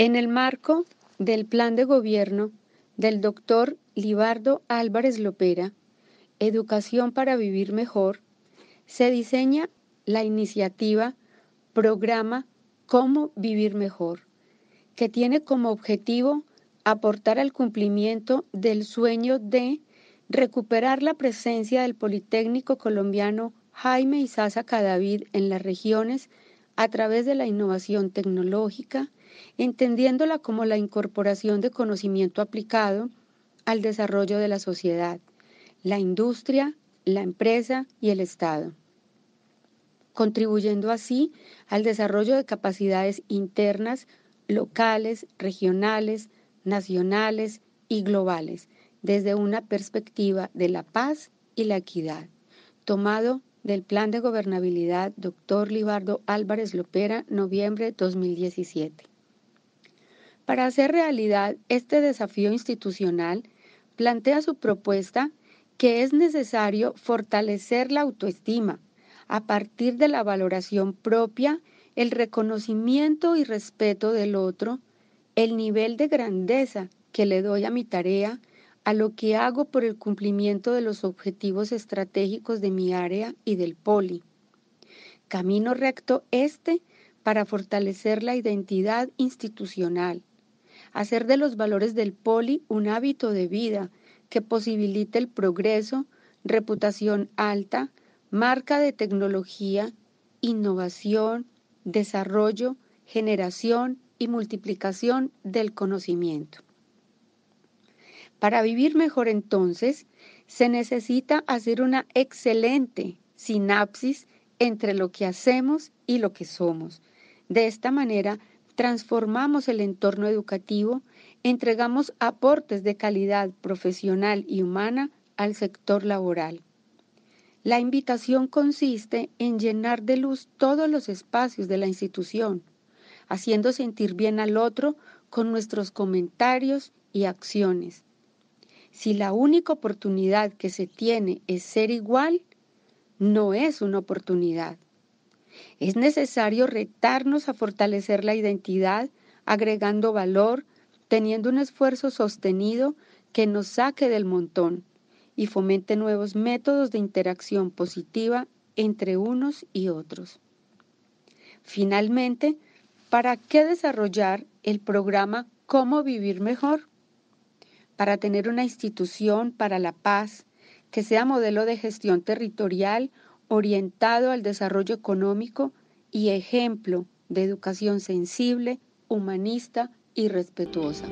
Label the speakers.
Speaker 1: En el marco del plan de gobierno del doctor Libardo Álvarez Lopera, Educación para Vivir Mejor, se diseña la iniciativa Programa Cómo Vivir Mejor, que tiene como objetivo aportar al cumplimiento del sueño de recuperar la presencia del Politécnico colombiano Jaime Isaza Cadavid en las regiones a través de la innovación tecnológica, entendiéndola como la incorporación de conocimiento aplicado al desarrollo de la sociedad, la industria, la empresa y el Estado, contribuyendo así al desarrollo de capacidades internas, locales, regionales, nacionales y globales, desde una perspectiva de la paz y la equidad, tomado del Plan de Gobernabilidad, doctor Libardo Álvarez Lopera, noviembre 2017. Para hacer realidad este desafío institucional, plantea su propuesta que es necesario fortalecer la autoestima a partir de la valoración propia, el reconocimiento y respeto del otro, el nivel de grandeza que le doy a mi tarea a lo que hago por el cumplimiento de los objetivos estratégicos de mi área y del poli. Camino recto este para fortalecer la identidad institucional, hacer de los valores del poli un hábito de vida que posibilite el progreso, reputación alta, marca de tecnología, innovación, desarrollo, generación y multiplicación del conocimiento. Para vivir mejor entonces, se necesita hacer una excelente sinapsis entre lo que hacemos y lo que somos. De esta manera, transformamos el entorno educativo, entregamos aportes de calidad profesional y humana al sector laboral. La invitación consiste en llenar de luz todos los espacios de la institución, haciendo sentir bien al otro con nuestros comentarios y acciones. Si la única oportunidad que se tiene es ser igual, no es una oportunidad. Es necesario retarnos a fortalecer la identidad agregando valor, teniendo un esfuerzo sostenido que nos saque del montón y fomente nuevos métodos de interacción positiva entre unos y otros. Finalmente, ¿para qué desarrollar el programa Cómo Vivir Mejor? para tener una institución para la paz que sea modelo de gestión territorial orientado al desarrollo económico y ejemplo de educación sensible, humanista y respetuosa.